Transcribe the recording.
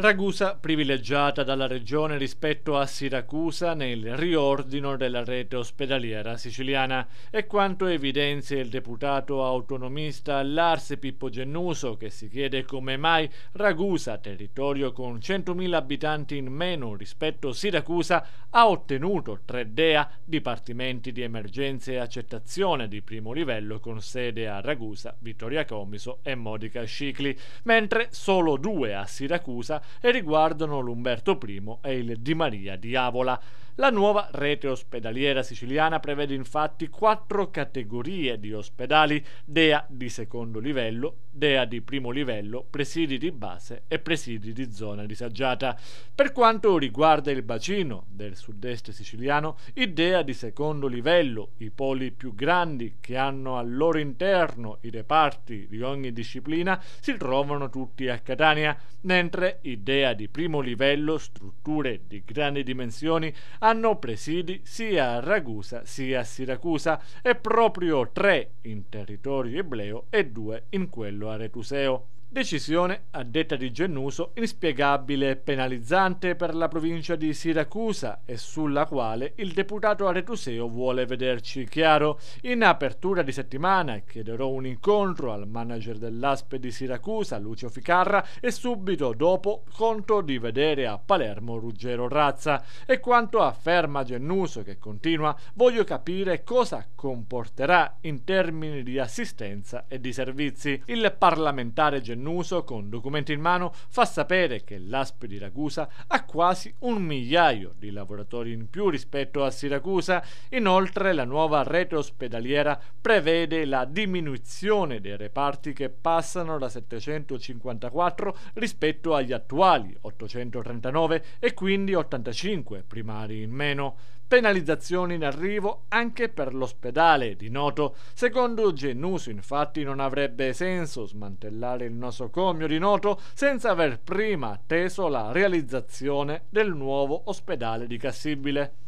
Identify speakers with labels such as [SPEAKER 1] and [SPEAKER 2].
[SPEAKER 1] Ragusa privilegiata dalla regione rispetto a Siracusa nel riordino della rete ospedaliera siciliana è quanto evidenzia il deputato autonomista Lars Pippo Gennuso che si chiede come mai Ragusa, territorio con 100.000 abitanti in meno rispetto a Siracusa, ha ottenuto 3 DEA, dipartimenti di emergenza e accettazione di primo livello con sede a Ragusa, Vittoria Comiso e Modica Scicli, mentre solo due a Siracusa e riguardano l'Umberto I e il Di Maria di Avola. La nuova rete ospedaliera siciliana prevede infatti quattro categorie di ospedali, DEA di secondo livello, DEA di primo livello, presidi di base e presidi di zona disagiata. Per quanto riguarda il bacino del sud-est siciliano, i DEA di secondo livello, i poli più grandi che hanno al loro interno i reparti di ogni disciplina, si trovano tutti a Catania, mentre i DEA di primo livello, strutture di grandi dimensioni, hanno presidi sia a Ragusa sia a Siracusa e proprio tre in territorio ebleo e due in quello aretuseo. Decisione, a detta di Gennuso, inspiegabile e penalizzante per la provincia di Siracusa e sulla quale il deputato Aretuseo vuole vederci chiaro. In apertura di settimana chiederò un incontro al manager dell'Aspe di Siracusa, Lucio Ficarra, e subito dopo conto di vedere a Palermo Ruggero Razza. E quanto afferma Gennuso, che continua, voglio capire cosa comporterà in termini di assistenza e di servizi. Il parlamentare Gennuso Bennuso, con documenti in mano, fa sapere che l'ASP di Ragusa ha quasi un migliaio di lavoratori in più rispetto a Siracusa. Inoltre la nuova rete ospedaliera prevede la diminuzione dei reparti che passano da 754 rispetto agli attuali 839 e quindi 85 primari in meno. Penalizzazioni in arrivo anche per l'ospedale di Noto. Secondo Genuso infatti non avrebbe senso smantellare il nosocomio di Noto senza aver prima atteso la realizzazione del nuovo ospedale di Cassibile.